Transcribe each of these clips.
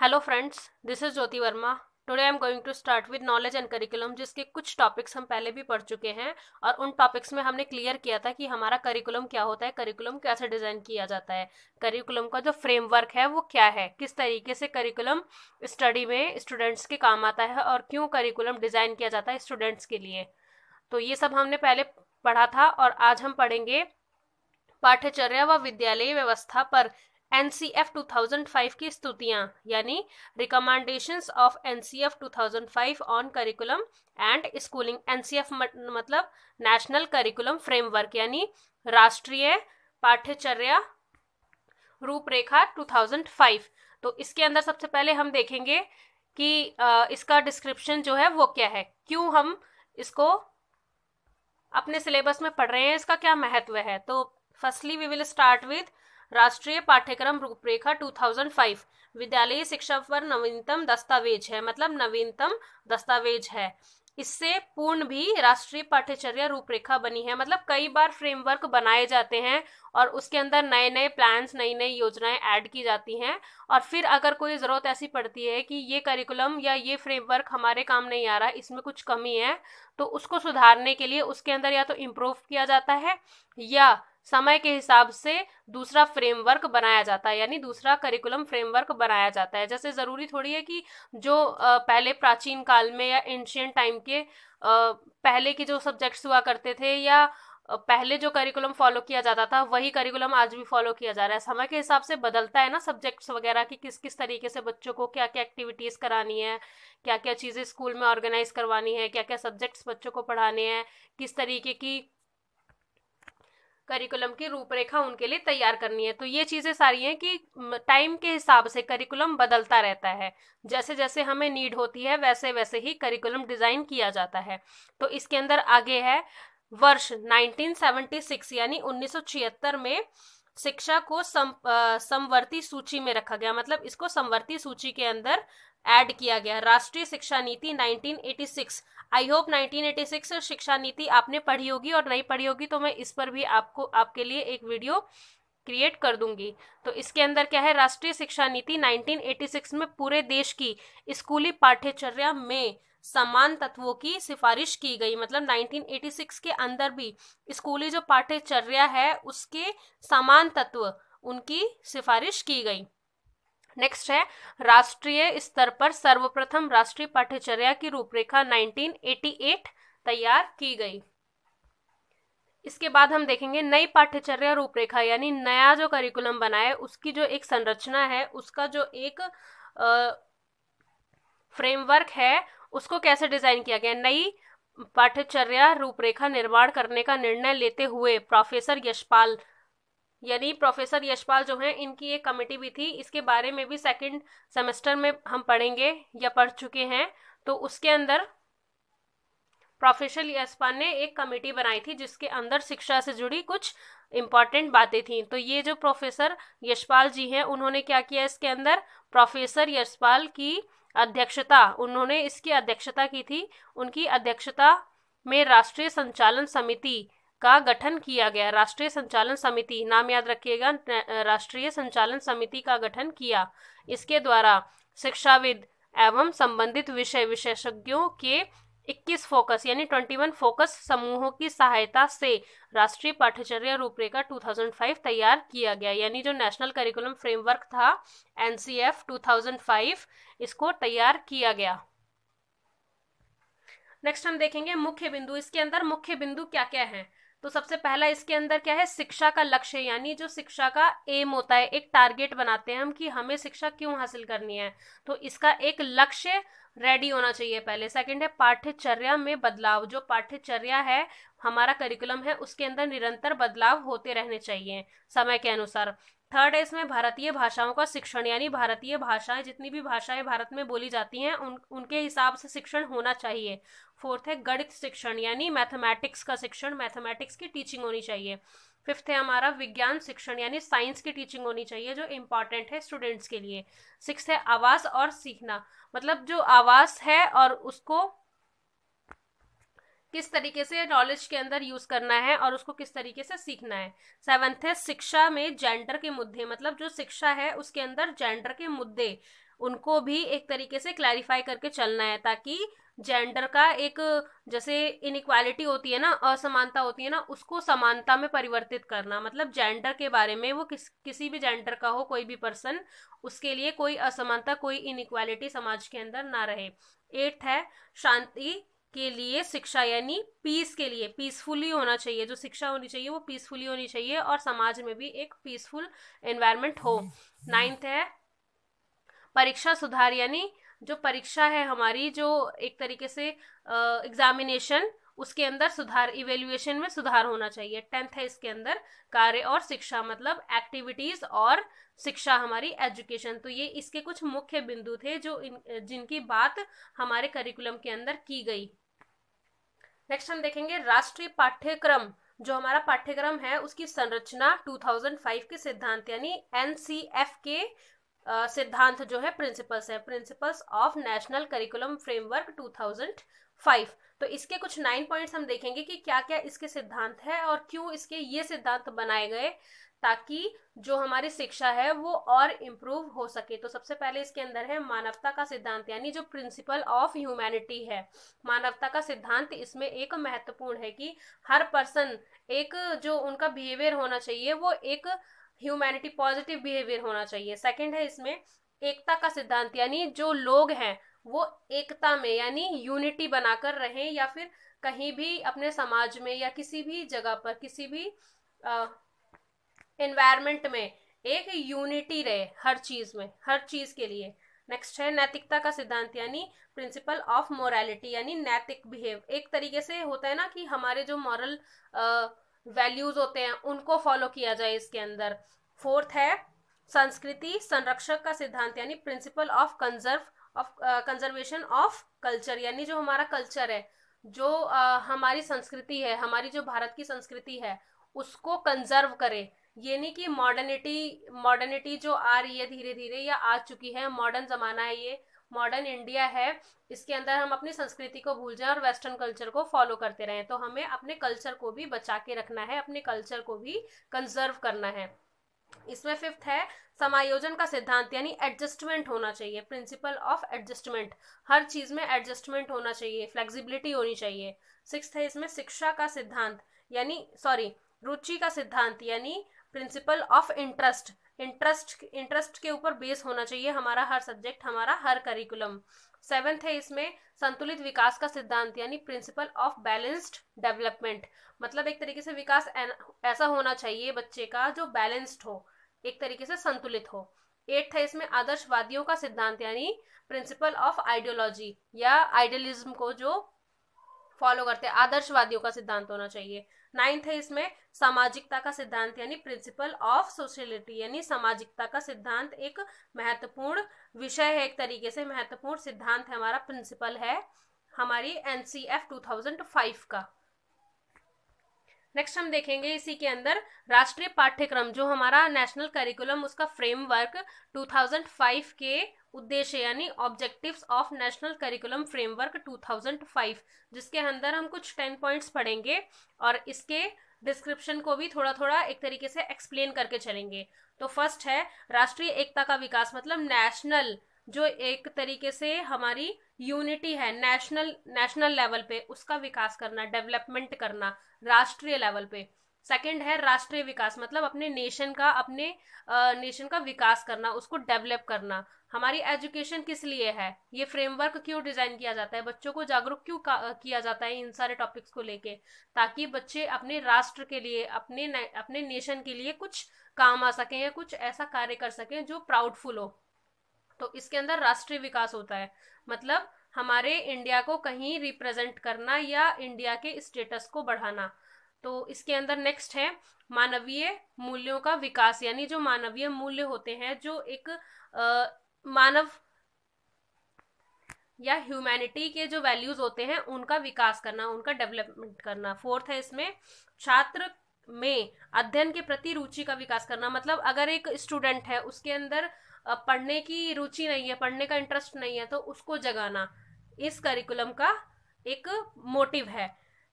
hello friends this is Jyoti Verma today I am going to start with knowledge and curriculum जिसके कुछ topics हम पहले भी पढ़ चुके हैं और उन टॉपिक्स में हमने क्लियर किया था कि हमारा करिकुलम क्या होता है करिकुलम कैसे डिजाइन किया जाता है करिकुलम का जो फ्रेमवर्क है वो क्या है किस तरीके से करिकुलम स्टडी में स्टूडेंट्स के काम आता है और क्यों करिकुलम डिजाइन किया जाता है स्टूडेंट्स के लिए तो ये सब हमने पहले पढ़ा था और आज हम पढ़ेंगे पाठ्यचर्या व विद्यालय व्यवस्था पर एनसीएफ 2005 की स्तुतियां यानी recommendations of NCF 2005 on curriculum and schooling NCF मतलब नेशनल करिकुलम फ्रेमवर्क यानी राष्ट्रीय पाठ्यचर्या रूपरेखा 2005 तो इसके अंदर सबसे पहले हम देखेंगे कि इसका डिस्क्रिप्शन जो है वो क्या है क्यों हम इसको अपने सिलेबस में पढ़ रहे हैं इसका क्या महत्व है तो firstly we will start with राष्ट्रीय पाठ्यक्रम रूपरेखा 2005 विद्यालयी शिक्षा पर नवीनतम दस्तावेज है मतलब नवीनतम दस्तावेज है इससे पूर्ण भी राष्ट्रीय पाठ्यचर्या रूपरेखा बनी है मतलब कई बार फ्रेमवर्क बनाए जाते हैं और उसके अंदर नए नए प्लान्स नई नई योजनाएं ऐड की जाती हैं और फिर अगर कोई ज़रूरत ऐसी पड़ती है कि ये करिकुलम या ये फ्रेमवर्क हमारे काम नहीं आ रहा इसमें कुछ कमी है तो उसको सुधारने के लिए उसके अंदर या तो इम्प्रूव किया जाता है या समय के हिसाब से दूसरा फ्रेमवर्क बनाया जाता है यानी दूसरा करिकुलम फ्रेमवर्क बनाया जाता है जैसे ज़रूरी थोड़ी है कि जो पहले प्राचीन काल में या एंशियंट टाइम के पहले के जो सब्जेक्ट्स हुआ करते थे या पहले जो करिकुलम फॉलो किया जाता था वही करिकुलम आज भी फॉलो किया जा रहा है समय के हिसाब से बदलता है ना सब्जेक्ट्स वगैरह कि किस किस तरीके से बच्चों को क्या क्या एक्टिविटीज़ करानी है क्या क्या चीज़ें स्कूल में ऑर्गेनाइज करवानी है क्या क्या सब्जेक्ट्स बच्चों को पढ़ाने हैं किस तरीके की करिकुलम की रूपरेखा उनके लिए तैयार करनी है तो ये चीज़ें सारी हैं कि टाइम के हिसाब से करिकुलम बदलता रहता है जैसे जैसे हमें नीड होती है वैसे वैसे ही करिकुलम डिज़ाइन किया जाता है तो इसके अंदर आगे है वर्ष 1976 यानी 1976 में शिक्षा को सम, आ, समवर्ती सूची में रखा गया मतलब इसको समवर्ती सूची के अंदर ऐड किया गया राष्ट्रीय शिक्षा नीति 1986 आई होप 1986 शिक्षा नीति आपने पढ़ी होगी और नहीं पढ़ी होगी तो मैं इस पर भी आपको आपके लिए एक वीडियो क्रिएट कर दूंगी तो इसके अंदर क्या है राष्ट्रीय शिक्षा नीति 1986 में पूरे देश की स्कूली पाठ्यचर्या में समान तत्वों की सिफारिश की गई मतलब 1986 के अंदर भी स्कूली जो पाठ्यचर्या है उसके समान तत्व उनकी सिफारिश की गई नेक्स्ट है राष्ट्रीय स्तर पर सर्वप्रथम राष्ट्रीय पाठ्यचर्या की रूपरेखा 1988 तैयार की गई इसके बाद हम देखेंगे नई पाठ्यचर्या रूपरेखा यानी नया जो करिकुलम बना है उसकी जो एक संरचना है उसका जो एक फ्रेमवर्क है उसको कैसे डिजाइन किया गया नई पाठ्यचर्या रूपरेखा निर्माण करने का निर्णय लेते हुए प्रोफेसर यशपाल यानी प्रोफेसर यशपाल जो हैं इनकी एक कमेटी भी थी इसके बारे में भी सेकंड सेमेस्टर में हम पढ़ेंगे या पढ़ चुके हैं तो उसके अंदर प्रोफेसर यशपाल ने एक कमेटी बनाई थी जिसके अंदर शिक्षा से जुड़ी कुछ इम्पॉर्टेंट बातें थी तो ये जो प्रोफेसर यशपाल जी हैं उन्होंने क्या किया इसके अंदर प्रोफेसर यशपाल की अध्यक्षता उन्होंने इसकी अध्यक्षता की थी उनकी अध्यक्षता में राष्ट्रीय संचालन समिति का गठन किया गया राष्ट्रीय संचालन समिति नाम याद रखिएगा राष्ट्रीय संचालन समिति का गठन किया इसके द्वारा शिक्षाविद एवं संबंधित विषय विशेषज्ञों के 21 फोकस यानी 21 फोकस समूहों की सहायता से राष्ट्रीय पाठ्यचर्या रूपरेखा 2005 तैयार किया गया यानी जो नेशनल करिकुलम फ्रेमवर्क था एनसीएफ 2005 इसको तैयार किया गया नेक्स्ट हम देखेंगे मुख्य बिंदु इसके अंदर मुख्य बिंदु क्या क्या हैं तो सबसे पहला इसके अंदर क्या है शिक्षा का लक्ष्य यानी जो शिक्षा का एम होता है एक टारगेट बनाते हैं हम कि हमें शिक्षा क्यों हासिल करनी है तो इसका एक लक्ष्य रेडी होना चाहिए पहले सेकंड है पाठ्यचर्या में बदलाव जो पाठ्यचर्या है हमारा करिकुलम है उसके अंदर निरंतर बदलाव होते रहने चाहिए समय के अनुसार थर्ड है इसमें भारतीय भाषाओं का शिक्षण यानी भारतीय भाषाएं जितनी भी भाषाएं भारत में बोली जाती हैं उन उनके हिसाब से शिक्षण होना चाहिए फोर्थ है गणित शिक्षण यानी मैथमेटिक्स का शिक्षण मैथमेटिक्स की टीचिंग होनी चाहिए फिफ्थ है हमारा विज्ञान शिक्षण यानी साइंस की टीचिंग होनी चाहिए जो इम्पॉर्टेंट है स्टूडेंट्स के लिए सिक्स है आवास और सीखना मतलब जो आवास है और उसको किस तरीके से नॉलेज के अंदर यूज करना है और उसको किस तरीके से सीखना है सेवन्थ है शिक्षा में जेंडर के मुद्दे मतलब जो शिक्षा है उसके अंदर जेंडर के मुद्दे उनको भी एक तरीके से क्लैरिफाई करके चलना है ताकि जेंडर का एक जैसे इनक्वालिटी होती है ना असमानता होती है ना उसको समानता में परिवर्तित करना मतलब जेंडर के बारे में वो किस किसी भी जेंडर का हो कोई भी पर्सन उसके लिए कोई असमानता कोई इनक्वालिटी समाज के अंदर ना रहे एट्थ है शांति के लिए शिक्षा यानी पीस के लिए पीसफुली होना चाहिए जो शिक्षा होनी चाहिए वो पीसफुली होनी चाहिए और समाज में भी एक पीसफुल एनवायरनमेंट हो नाइन्थ है परीक्षा सुधार यानी जो परीक्षा है हमारी जो एक तरीके से एग्जामिनेशन उसके अंदर सुधार इवेल्युएशन में सुधार होना चाहिए टेंथ है इसके अंदर कार्य और शिक्षा मतलब एक्टिविटीज और शिक्षा हमारी एजुकेशन तो ये इसके कुछ मुख्य बिंदु थे जो इन जिनकी बात हमारे करिकुलम के अंदर की गई नेक्स्ट हम देखेंगे राष्ट्रीय पाठ्यक्रम जो हमारा पाठ्यक्रम है उसकी संरचना 2005 के सिद्धांत यानी एन के सिद्धांत जो है प्रिंसिपल्स हैं principles of national curriculum framework 2005 तो इसके कुछ नाइन पॉइंट्स हम देखेंगे कि क्या क्या इसके सिद्धांत है और क्यों इसके ये सिद्धांत बनाए गए ताकि जो हमारी शिक्षा है वो और इम्प्रूव हो सके तो सबसे पहले इसके अंदर है मानवता का सिद्धांत यानी जो प्रिंसिपल ऑफ ह्यूमैनिटी है मानवता का सिद्धांत इसमें एक महत्वपूर्ण है कि हर पर्सन एक जो उनका बिहेवियर होना चाहिए वो एक ह्यूमैनिटी पॉजिटिव बिहेवियर होना चाहिए सेकंड है इसमें एकता का सिद्धांत यानी जो लोग हैं वो एकता में यानी यूनिटी बनाकर रहें या फिर कहीं भी अपने समाज में या किसी भी जगह पर किसी भी इन्वायरमेंट में एक यूनिटी रहे हर चीज़ में हर चीज़ के लिए नेक्स्ट है नैतिकता का सिद्धांत यानी प्रिंसिपल ऑफ मोरालिटी यानी नैतिक बिहेव एक तरीके से होता है ना कि हमारे जो मॉरल वैल्यूज होते हैं उनको फॉलो किया जाए इसके अंदर फोर्थ है संस्कृति संरक्षक का सिद्धांत यानी principle of conserve of conservation of culture यानी जो हमारा कल्चर है जो uh, हमारी संस्कृति है हमारी जो भारत की संस्कृति है उसको कंजर्व करें ये नहीं कि मॉडर्निटी मॉडर्निटी जो आ रही है धीरे धीरे या आ चुकी है मॉडर्न ज़माना है ये मॉडर्न इंडिया है इसके अंदर हम अपनी संस्कृति को भूल जाएं और वेस्टर्न कल्चर को फॉलो करते रहें तो हमें अपने कल्चर को भी बचा के रखना है अपने कल्चर को भी कंजर्व करना है इसमें फिफ्थ है समायोजन का सिद्धांत यानी एडजस्टमेंट होना चाहिए प्रिंसिपल ऑफ एडजस्टमेंट हर चीज में एडजस्टमेंट होना चाहिए फ्लेक्सिबिलिटी होनी चाहिए सिक्स है इसमें शिक्षा का सिद्धांत यानी सॉरी रुचि का सिद्धांत यानी principle of interest interest interest के ऊपर बेस होना चाहिए हमारा हर सब्जेक्ट हमारा हर करिकुलम सेवेंथ है इसमें संतुलित विकास का सिद्धांत यानी प्रिंसिपल ऑफ बैलेंस्ड डेवलपमेंट मतलब एक तरीके से विकास ऐसा होना चाहिए बच्चे का जो बैलेंस्ड हो एक तरीके से संतुलित हो एट्थ है इसमें आदर्शवादियों का सिद्धांत यानी प्रिंसिपल ऑफ आइडियोलॉजी या आइडियलिज्म को जो फॉलो करते हैं आदर्शवादियों का सिद्धांत होना चाहिए नाइन्थ है इसमें सामाजिकता का सिद्धांत यानी प्रिंसिपल ऑफ सोशलिटी यानी सामाजिकता का सिद्धांत एक महत्वपूर्ण विषय है एक तरीके से महत्वपूर्ण सिद्धांत है हमारा प्रिंसिपल है हमारी एनसीएफ 2005 का नेक्स्ट हम देखेंगे इसी के अंदर राष्ट्रीय पाठ्यक्रम जो हमारा नेशनल करिकुलम उसका फ्रेमवर्क 2005 के उद्देश्य यानी objectives of national curriculum framework 2005 जिसके अंदर हम कुछ टेन पॉइंट्स पढ़ेंगे और इसके डिस्क्रिप्शन को भी थोड़ा थोड़ा एक तरीके से एक्सप्लेन करके चलेंगे तो फर्स्ट है राष्ट्रीय एकता का विकास मतलब नेशनल जो एक तरीके से हमारी यूनिटी है नेशनल नेशनल लेवल पे उसका विकास करना डेवलपमेंट करना राष्ट्रीय लेवल पे सेकंड है राष्ट्रीय विकास मतलब अपने नेशन का अपने नेशन का विकास करना उसको डेवलप करना हमारी एजुकेशन किस लिए है ये फ्रेमवर्क क्यों डिजाइन किया जाता है बच्चों को जागरूक क्यों किया जाता है इन सारे टॉपिक्स को लेके ताकि बच्चे अपने राष्ट्र के लिए अपने अपने नेशन के लिए कुछ काम आ सकें या कुछ ऐसा कार्य कर सकें जो प्राउडफुल हो तो इसके अंदर राष्ट्रीय विकास होता है मतलब हमारे इंडिया को कहीं रिप्रेजेंट करना या इंडिया के स्टेटस को बढ़ाना तो इसके अंदर नेक्स्ट है मानवीय मूल्यों का विकास यानी जो मानवीय मूल्य होते हैं जो एक आ, मानव या ह्यूमैनिटी के जो वैल्यूज होते हैं उनका विकास करना उनका डेवलपमेंट करना फोर्थ है इसमें छात्र में अध्ययन के प्रति रुचि का विकास करना मतलब अगर एक स्टूडेंट है उसके अंदर पढ़ने की रुचि नहीं है पढ़ने का इंटरेस्ट नहीं है तो उसको जगाना इस करिकुलम का एक मोटिव है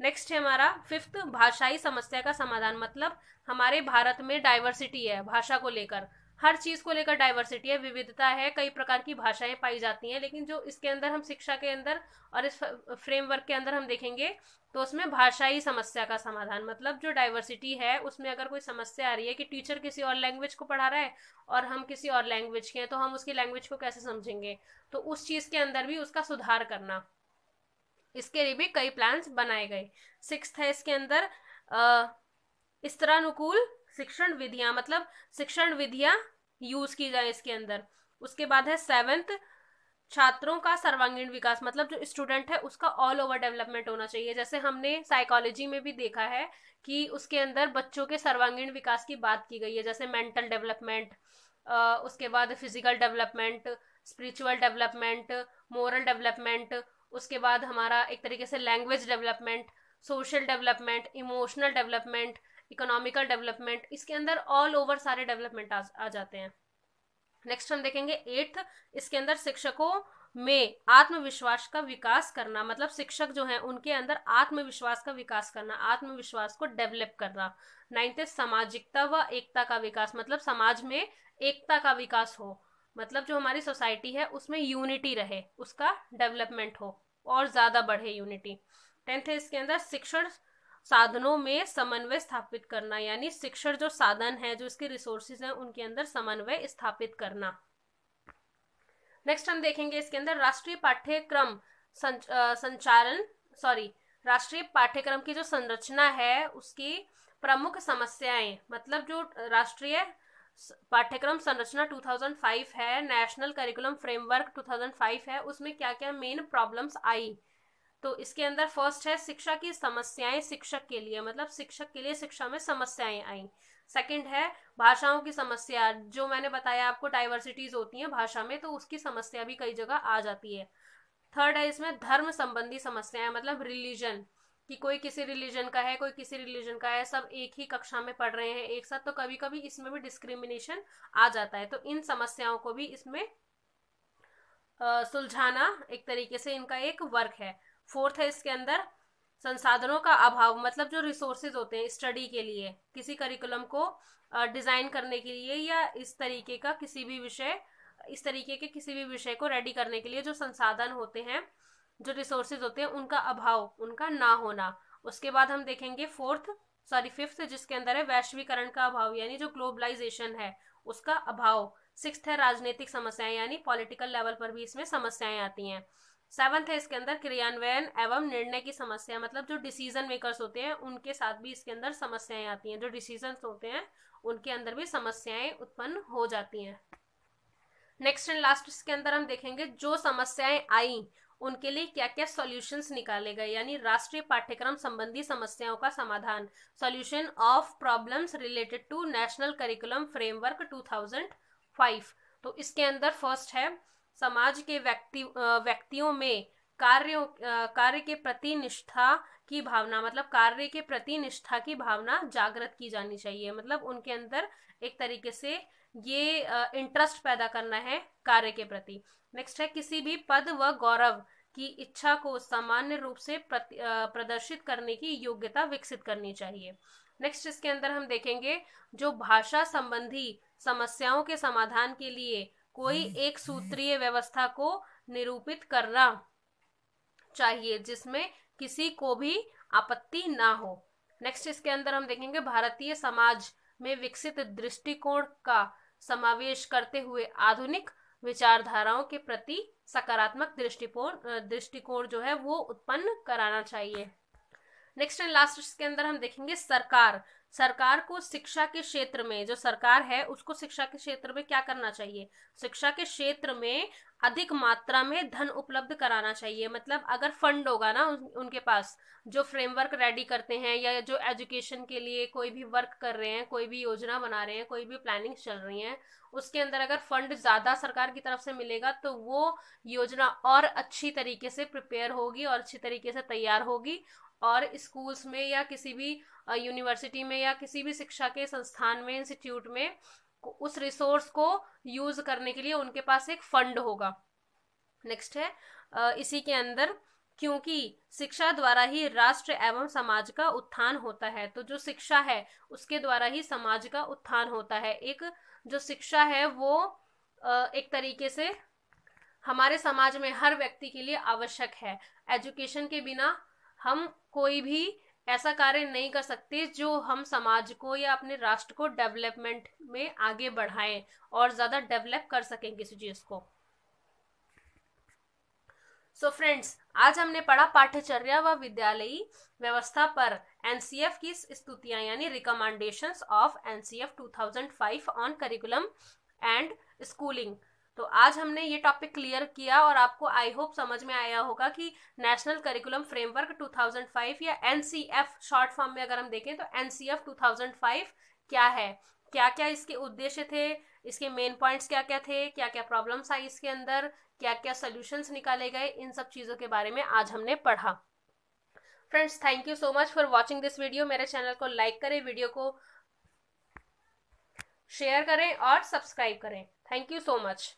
नेक्स्ट है हमारा फिफ्थ भाषाई समस्या का समाधान मतलब हमारे भारत में डाइवर्सिटी है भाषा को लेकर हर चीज को लेकर डाइवर्सिटी है विविधता है कई प्रकार की भाषाएं पाई जाती हैं लेकिन जो इसके अंदर हम शिक्षा के अंदर और इस फ्रेमवर्क के अंदर हम देखेंगे तो उसमें भाषाई समस्या का समाधान मतलब जो डाइवर्सिटी है उसमें अगर कोई समस्या आ रही है कि टीचर किसी और लैंग्वेज को पढ़ा रहा है और हम किसी और लैंग्वेज के हैं तो हम उसकी लैंग्वेज को कैसे समझेंगे तो उस चीज के अंदर भी उसका सुधार करना इसके लिए भी कई प्लान्स बनाए गए सिक्स है इसके अंदर स्त्रानुकूल शिक्षण विधियां मतलब शिक्षण विधियां यूज की जाए इसके अंदर उसके बाद है सेवेंथ छात्रों का सर्वांगीण विकास मतलब जो स्टूडेंट है उसका ऑल ओवर डेवलपमेंट होना चाहिए जैसे हमने साइकोलॉजी में भी देखा है कि उसके अंदर बच्चों के सर्वांगीण विकास की बात की गई है जैसे मेंटल डेवलपमेंट उसके बाद physical development spiritual development moral development उसके बाद हमारा एक तरीके से language development social development emotional development economical development इसके अंदर ऑल ओवर सारे डेवलपमेंट आ, आ जाते हैं नेक्स्ट हम देखेंगे एट्थ इसके अंदर शिक्षकों में आत्मविश्वास का विकास करना मतलब शिक्षक जो है उनके अंदर आत्मविश्वास का विकास करना आत्मविश्वास को डेवलप करना नाइन्थ सामाजिकता व एकता का विकास मतलब समाज में एकता का विकास हो मतलब जो हमारी सोसाइटी है उसमें यूनिटी रहे उसका डेवलपमेंट हो और ज़्यादा बढ़े यूनिटी टेंथ है इसके अंदर शिक्षण साधनों में समन्वय स्थापित करना यानी शिक्षण जो साधन है जो इसके रिसोर्सेज हैं उनके अंदर समन्वय स्थापित करना नेक्स्ट हम देखेंगे इसके अंदर राष्ट्रीय पाठ्यक्रम संच, संचालन सॉरी राष्ट्रीय पाठ्यक्रम की जो संरचना है उसकी प्रमुख समस्याएं मतलब जो राष्ट्रीय पाठ्यक्रम संरचना 2005 है नेशनल करिकुलम फ्रेमवर्क 2005 है उसमें क्या क्या मेन प्रॉब्लम्स आई तो इसके अंदर फर्स्ट है शिक्षा की समस्याएं शिक्षक के लिए मतलब शिक्षक के लिए शिक्षा में समस्याएं आई सेकंड है भाषाओं की समस्या जो मैंने बताया आपको डाइवर्सिटीज होती हैं भाषा में तो उसकी समस्या भी कई जगह आ जाती है थर्ड है इसमें धर्म संबंधी समस्याएं मतलब रिलीजन कि कोई किसी रिलीजन का है कोई किसी रिलीजन का है सब एक ही कक्षा में पढ़ रहे हैं एक साथ तो कभी कभी इसमें भी डिस्क्रिमिनेशन आ जाता है तो इन समस्याओं को भी इसमें सुलझाना एक तरीके से इनका एक वर्क है फोर्थ है इसके अंदर संसाधनों का अभाव मतलब जो रिसोर्सेज होते हैं स्टडी के लिए किसी करिकुलम को डिज़ाइन करने के लिए या इस तरीके का किसी भी विषय इस तरीके के किसी भी विषय को रेडी करने के लिए जो संसाधन होते हैं जो रिसोर्सेज होते हैं उनका अभाव उनका ना होना उसके बाद हम देखेंगे फोर्थ सॉरी फिफ्थ जिसके अंदर है वैश्वीकरण का अभाव यानी जो ग्लोबलाइजेशन है उसका अभाव सिक्स है राजनीतिक समस्याएं यानी पॉलिटिकल लेवल पर भी इसमें समस्याएं आती हैं सेवन्थ है इसके अंदर क्रियान्वयन एवं निर्णय की समस्या मतलब जो डिसीजन मेकर्स होते हैं उनके साथ भी इसके अंदर समस्याएं आती हैं जो डिसीजन होते हैं उनके अंदर भी समस्याएं उत्पन्न हो जाती हैं नेक्स्ट एंड लास्ट इसके अंदर हम देखेंगे जो समस्याएं आई उनके लिए क्या क्या सॉल्यूशंस निकाले गए यानी राष्ट्रीय पाठ्यक्रम संबंधी समस्याओं का समाधान solution of problems related to national curriculum framework 2005 तो इसके अंदर फर्स्ट है समाज के व्यक्ति व्यक्तियों में कार्यों कार्य के प्रति निष्ठा की भावना मतलब कार्य के प्रति निष्ठा की भावना जागृत की जानी चाहिए मतलब उनके अंदर एक तरीके से ये इंटरेस्ट पैदा करना है कार्य के प्रति नेक्स्ट है किसी भी पद व गौरव की इच्छा को सामान्य रूप से प्रदर्शित करने की योग्यता विकसित करनी चाहिए नेक्स्ट इसके अंदर हम देखेंगे जो भाषा संबंधी समस्याओं के समाधान के लिए कोई एक सूत्रीय व्यवस्था को निरूपित करना चाहिए जिसमें किसी को भी आपत्ति ना हो नेक्स्ट इसके अंदर हम देखेंगे भारतीय समाज में विकसित दृष्टिकोण का समावेश करते हुए आधुनिक विचारधाराओं के प्रति सकारात्मक दृष्टिकोण दृष्टिकोण जो है वो उत्पन्न कराना चाहिए नेक्स्ट एंड लास्ट इसके अंदर हम देखेंगे सरकार सरकार को शिक्षा के क्षेत्र में जो सरकार है उसको शिक्षा के क्षेत्र में क्या करना चाहिए शिक्षा के क्षेत्र में अधिक मात्रा में धन उपलब्ध कराना चाहिए मतलब अगर फंड होगा ना उन, उनके पास जो फ्रेमवर्क रेडी करते हैं या जो एजुकेशन के लिए कोई भी वर्क कर रहे हैं कोई भी योजना बना रहे हैं कोई भी प्लानिंग चल रही है उसके अंदर अगर फंड ज़्यादा सरकार की तरफ से मिलेगा तो वो योजना और अच्छी तरीके से प्रिपेयर होगी और अच्छी तरीके से तैयार होगी और स्कूल्स में या किसी भी यूनिवर्सिटी में या किसी भी शिक्षा के संस्थान में इंस्टीट्यूट में उस रिसोर्स को यूज करने के लिए उनके पास एक फंड होगा नेक्स्ट है इसी के अंदर क्योंकि शिक्षा द्वारा ही राष्ट्र एवं समाज का उत्थान होता है तो जो शिक्षा है उसके द्वारा ही समाज का उत्थान होता है एक जो शिक्षा है वो एक तरीके से हमारे समाज में हर व्यक्ति के लिए आवश्यक है एजुकेशन के बिना हम कोई भी ऐसा कार्य नहीं कर सकते जो हम समाज को या अपने राष्ट्र को डेवलपमेंट में आगे बढ़ाए और ज़्यादा डेवलप कर सकें किसी चीज़ को सो so फ्रेंड्स आज हमने पढ़ा पाठ्यचर्या व विद्यालयी व्यवस्था पर एनसीएफ की स्तुतियां यानी recommendations of NCF 2005 on curriculum and schooling तो आज हमने ये टॉपिक क्लियर किया और आपको आई होप समझ में आया होगा कि नेशनल करिकुलम फ्रेमवर्क 2005 या एनसीएफ शॉर्ट फॉर्म में अगर हम देखें तो एनसीएफ 2005 क्या है क्या क्या इसके उद्देश्य थे इसके मेन पॉइंट्स क्या क्या थे क्या क्या प्रॉब्लम्स आई इसके अंदर क्या क्या सोल्यूशंस निकाले गए इन सब चीज़ों के बारे में आज हमने पढ़ा friends thank you so much for watching this video मेरे चैनल को लाइक करें वीडियो को शेयर करें और सब्सक्राइब करें थैंक यू सो मच